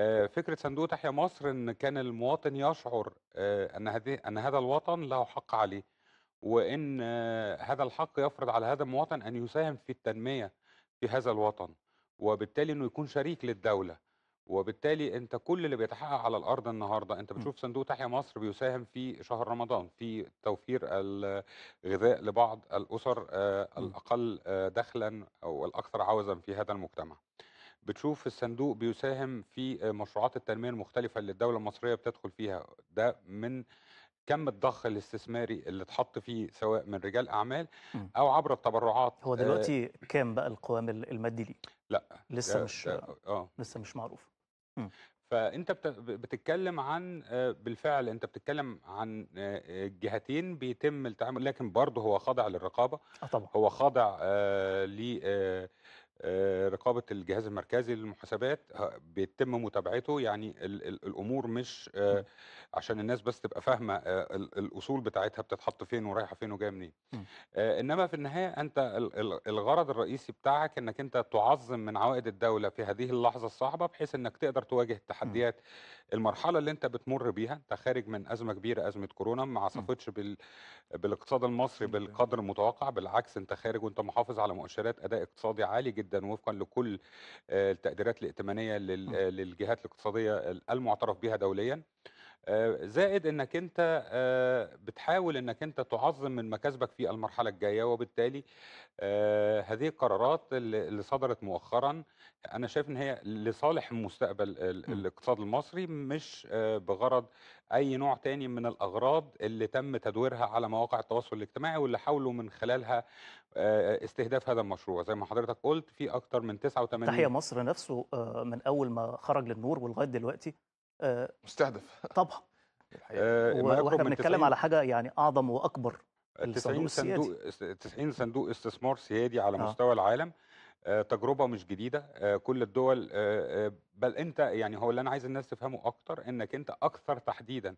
آه، فكرة صندوق تحيا مصر إن كان المواطن يشعر آه، أن هذه أن هذا الوطن له حق عليه وإن آه، هذا الحق يفرض على هذا المواطن أن يساهم في التنمية في هذا الوطن وبالتالي إنه يكون شريك للدولة وبالتالي أنت كل اللي بيتحقق على الأرض النهاردة أنت بتشوف صندوق تحيا مصر بيساهم في شهر رمضان في توفير الغذاء لبعض الأسر الأقل دخلا أو الأكثر عوزا في هذا المجتمع بتشوف الصندوق بيساهم في آه، مشروعات التنميه المختلفه اللي الدوله المصريه بتدخل فيها ده من كم الضخ الاستثماري اللي اتحط فيه سواء من رجال اعمال او عبر التبرعات هو آه، دلوقتي آه كام بقى القوام المادي ليه؟ لا لسه ده مش ده آه. لسه مش معروف فانت بتتكلم عن آه، بالفعل انت بتتكلم عن جهتين بيتم التعامل لكن برضه هو خاضع للرقابه آه طبعا. هو خاضع آه ل آه، رقابه الجهاز المركزي للمحاسبات بيتم متابعته يعني الامور مش آه، عشان الناس بس تبقى فاهمه آه، الاصول بتاعتها بتتحط فين ورايحه فين وجايه منين انما في النهايه انت الغرض الرئيسي بتاعك انك انت تعظم من عوائد الدوله في هذه اللحظه الصعبه بحيث انك تقدر تواجه التحديات المرحله اللي انت بتمر بيها انت خارج من ازمه كبيره ازمه كورونا ما عصفتش بال... بالاقتصاد المصري بالقدر المتوقع بالعكس انت خارج وانت محافظ على مؤشرات اداء اقتصادي عالي جدا جدا وفقا لكل آه، التقديرات الائتمانيه آه. آه، للجهات الاقتصاديه المعترف بها دوليا آه، زائد انك انت آه، بتحاول انك انت تعظم من مكاسبك في المرحله الجايه وبالتالي آه، هذه القرارات اللي صدرت مؤخرا انا شايف ان هي لصالح مستقبل الاقتصاد المصري مش بغرض اي نوع تاني من الاغراض اللي تم تدويرها على مواقع التواصل الاجتماعي واللي حاولوا من خلالها استهداف هذا المشروع زي ما حضرتك قلت في اكتر من 89 تحيا مصر نفسه من اول ما خرج للنور ولغايه دلوقتي آه، مستهدف طبعا آه، واحنا بنتكلم على حاجه يعني اعظم واكبر 90 صندوق 90 صندوق استثمار سيادي على آه. مستوى العالم آه، تجربه مش جديده كل الدول بل انت يعني هو اللي انا عايز الناس تفهمه اكتر انك انت اكثر تحديدا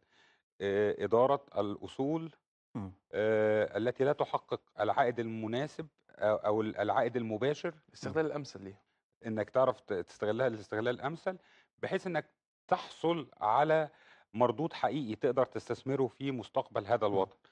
اداره الاصول م. التي لا تحقق العائد المناسب او, أو العائد المباشر الاستغلال الامثل ليها انك تعرف تستغلها الاستغلال الامثل بحيث انك تحصل على مردود حقيقي تقدر تستثمره في مستقبل هذا الوطن.